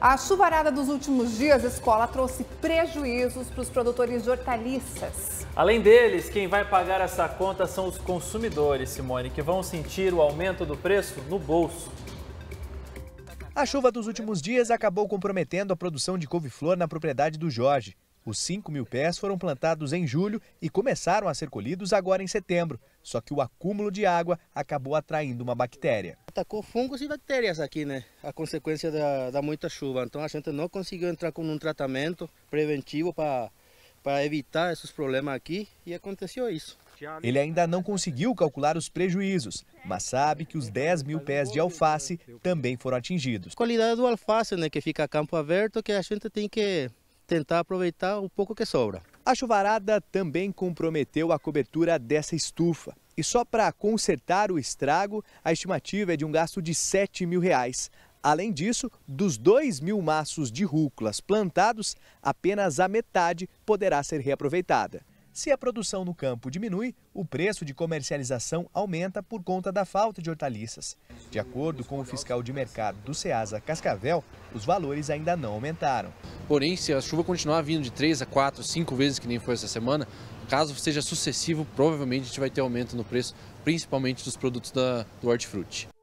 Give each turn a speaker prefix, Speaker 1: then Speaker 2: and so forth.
Speaker 1: A chuvarada dos últimos dias, escola, trouxe prejuízos para os produtores de hortaliças. Além deles, quem vai pagar essa conta são os consumidores, Simone, que vão sentir o aumento do preço no bolso.
Speaker 2: A chuva dos últimos dias acabou comprometendo a produção de couve-flor na propriedade do Jorge. Os 5 mil pés foram plantados em julho e começaram a ser colhidos agora em setembro. Só que o acúmulo de água acabou atraindo uma bactéria.
Speaker 3: Atacou fungos e bactérias aqui, né? A consequência da, da muita chuva. Então a gente não conseguiu entrar com um tratamento preventivo para para evitar esses problemas aqui e aconteceu isso. Ele ainda não conseguiu
Speaker 2: calcular os prejuízos,
Speaker 3: mas sabe que os 10 mil pés de alface também foram atingidos. A qualidade do alface, né, que fica a campo aberto, que a gente tem que tentar aproveitar o pouco que sobra. A chuvarada também comprometeu a cobertura dessa estufa. E só para consertar
Speaker 2: o estrago, a estimativa é de um gasto de 7 mil reais. Além disso, dos 2 mil maços de rúculas plantados, apenas a metade poderá ser reaproveitada. Se a produção no campo diminui, o preço de comercialização aumenta por conta da falta de hortaliças. De acordo com o fiscal de mercado do SEASA Cascavel,
Speaker 4: os valores ainda não aumentaram. Porém, se a chuva continuar vindo de 3 a 4, 5 vezes, que nem foi essa semana, caso seja sucessivo, provavelmente a gente vai ter aumento no preço, principalmente dos produtos da, do hortifruti.